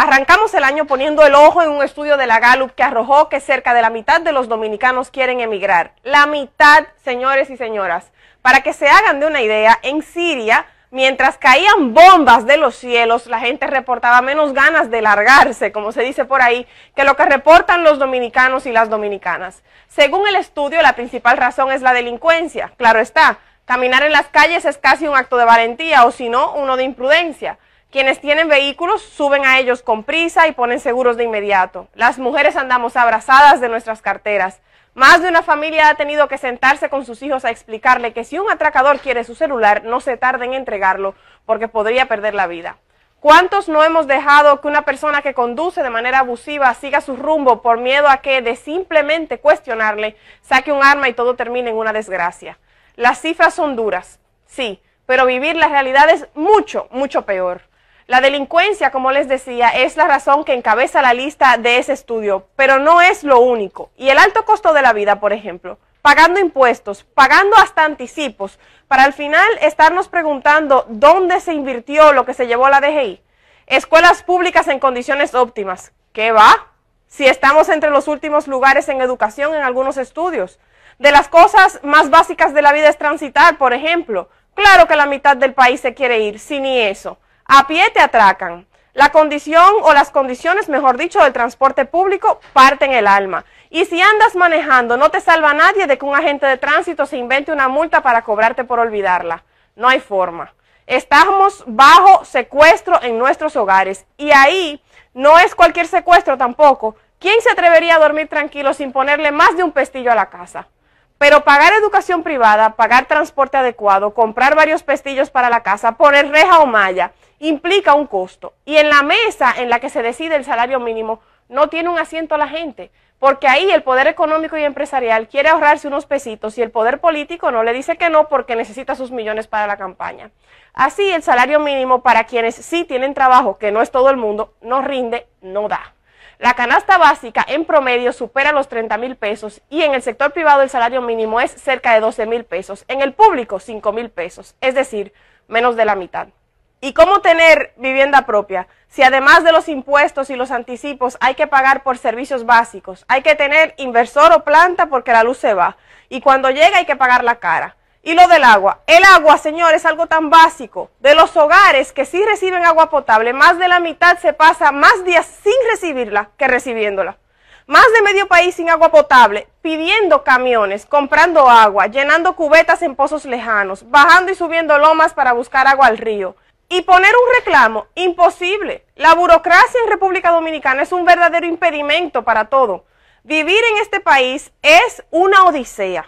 Arrancamos el año poniendo el ojo en un estudio de la Gallup que arrojó que cerca de la mitad de los dominicanos quieren emigrar. La mitad, señores y señoras. Para que se hagan de una idea, en Siria, mientras caían bombas de los cielos, la gente reportaba menos ganas de largarse, como se dice por ahí, que lo que reportan los dominicanos y las dominicanas. Según el estudio, la principal razón es la delincuencia. Claro está, caminar en las calles es casi un acto de valentía o si no, uno de imprudencia. Quienes tienen vehículos suben a ellos con prisa y ponen seguros de inmediato. Las mujeres andamos abrazadas de nuestras carteras. Más de una familia ha tenido que sentarse con sus hijos a explicarle que si un atracador quiere su celular, no se tarde en entregarlo porque podría perder la vida. ¿Cuántos no hemos dejado que una persona que conduce de manera abusiva siga su rumbo por miedo a que de simplemente cuestionarle saque un arma y todo termine en una desgracia? Las cifras son duras, sí, pero vivir la realidad es mucho, mucho peor. La delincuencia, como les decía, es la razón que encabeza la lista de ese estudio, pero no es lo único. Y el alto costo de la vida, por ejemplo, pagando impuestos, pagando hasta anticipos, para al final estarnos preguntando dónde se invirtió lo que se llevó la DGI. Escuelas públicas en condiciones óptimas. ¿Qué va? Si estamos entre los últimos lugares en educación en algunos estudios. De las cosas más básicas de la vida es transitar, por ejemplo. Claro que la mitad del país se quiere ir, sin ni eso a pie te atracan. La condición o las condiciones, mejor dicho, del transporte público parten el alma. Y si andas manejando, no te salva nadie de que un agente de tránsito se invente una multa para cobrarte por olvidarla. No hay forma. Estamos bajo secuestro en nuestros hogares. Y ahí no es cualquier secuestro tampoco. ¿Quién se atrevería a dormir tranquilo sin ponerle más de un pestillo a la casa? Pero pagar educación privada, pagar transporte adecuado, comprar varios pestillos para la casa, poner reja o malla, implica un costo. Y en la mesa en la que se decide el salario mínimo, no tiene un asiento la gente, porque ahí el poder económico y empresarial quiere ahorrarse unos pesitos y el poder político no le dice que no porque necesita sus millones para la campaña. Así el salario mínimo para quienes sí tienen trabajo, que no es todo el mundo, no rinde, no da. La canasta básica en promedio supera los 30 mil pesos y en el sector privado el salario mínimo es cerca de 12 mil pesos, en el público 5 mil pesos, es decir, menos de la mitad. ¿Y cómo tener vivienda propia? Si además de los impuestos y los anticipos hay que pagar por servicios básicos, hay que tener inversor o planta porque la luz se va y cuando llega hay que pagar la cara. Y lo del agua. El agua, señor, es algo tan básico. De los hogares que sí reciben agua potable, más de la mitad se pasa más días sin recibirla que recibiéndola. Más de medio país sin agua potable, pidiendo camiones, comprando agua, llenando cubetas en pozos lejanos, bajando y subiendo lomas para buscar agua al río. Y poner un reclamo, imposible. La burocracia en República Dominicana es un verdadero impedimento para todo. Vivir en este país es una odisea.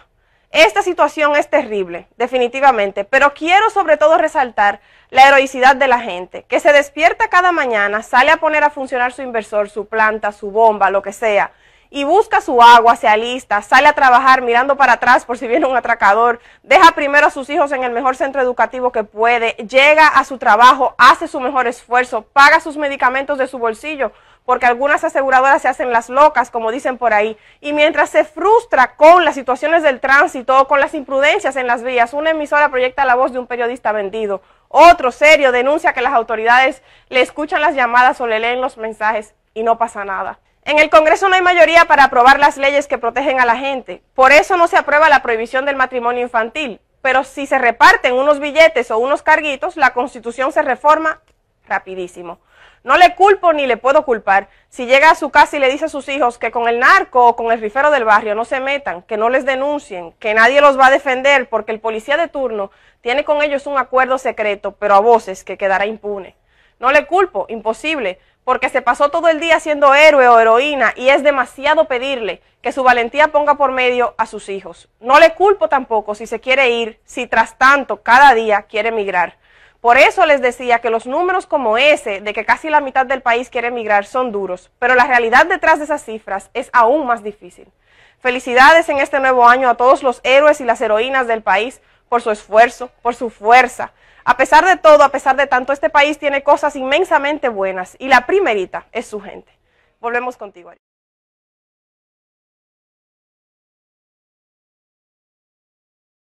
Esta situación es terrible, definitivamente, pero quiero sobre todo resaltar la heroicidad de la gente, que se despierta cada mañana, sale a poner a funcionar su inversor, su planta, su bomba, lo que sea, y busca su agua, se alista, sale a trabajar mirando para atrás por si viene un atracador, deja primero a sus hijos en el mejor centro educativo que puede, llega a su trabajo, hace su mejor esfuerzo, paga sus medicamentos de su bolsillo, porque algunas aseguradoras se hacen las locas, como dicen por ahí, y mientras se frustra con las situaciones del tránsito o con las imprudencias en las vías, una emisora proyecta la voz de un periodista vendido. Otro serio denuncia que las autoridades le escuchan las llamadas o le leen los mensajes y no pasa nada. En el Congreso no hay mayoría para aprobar las leyes que protegen a la gente. Por eso no se aprueba la prohibición del matrimonio infantil. Pero si se reparten unos billetes o unos carguitos, la Constitución se reforma rapidísimo. No le culpo ni le puedo culpar. Si llega a su casa y le dice a sus hijos que con el narco o con el rifero del barrio no se metan, que no les denuncien, que nadie los va a defender porque el policía de turno tiene con ellos un acuerdo secreto, pero a voces que quedará impune. No le culpo, imposible porque se pasó todo el día siendo héroe o heroína y es demasiado pedirle que su valentía ponga por medio a sus hijos. No le culpo tampoco si se quiere ir, si tras tanto cada día quiere emigrar. Por eso les decía que los números como ese, de que casi la mitad del país quiere emigrar, son duros, pero la realidad detrás de esas cifras es aún más difícil. Felicidades en este nuevo año a todos los héroes y las heroínas del país por su esfuerzo, por su fuerza, a pesar de todo, a pesar de tanto, este país tiene cosas inmensamente buenas y la primerita es su gente. Volvemos contigo.